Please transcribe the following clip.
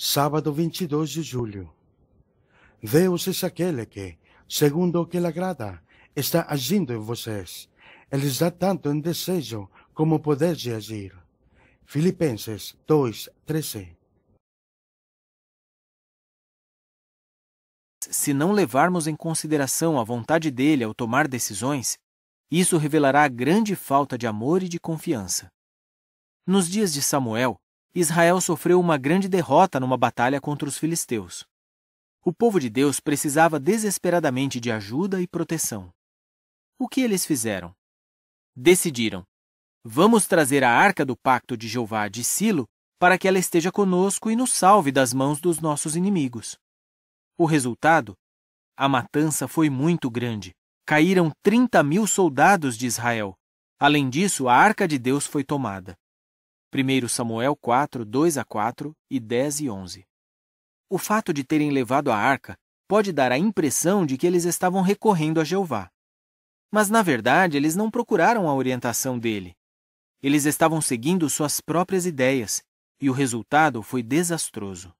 Sábado 22 de julho. Deus é aquele que, segundo o que lhe agrada, está agindo em vocês. Ele está tanto em desejo como poder de agir. Filipenses 2, 13. Se não levarmos em consideração a vontade dele ao tomar decisões, isso revelará grande falta de amor e de confiança. Nos dias de Samuel, Israel sofreu uma grande derrota numa batalha contra os filisteus. O povo de Deus precisava desesperadamente de ajuda e proteção. O que eles fizeram? Decidiram: Vamos trazer a arca do pacto de Jeová de Silo para que ela esteja conosco e nos salve das mãos dos nossos inimigos. O resultado? A matança foi muito grande. Caíram 30 mil soldados de Israel. Além disso, a arca de Deus foi tomada. 1 Samuel 4, 2 a 4 e 10 e 11. O fato de terem levado a arca pode dar a impressão de que eles estavam recorrendo a Jeová. Mas, na verdade, eles não procuraram a orientação dele. Eles estavam seguindo suas próprias ideias, e o resultado foi desastroso.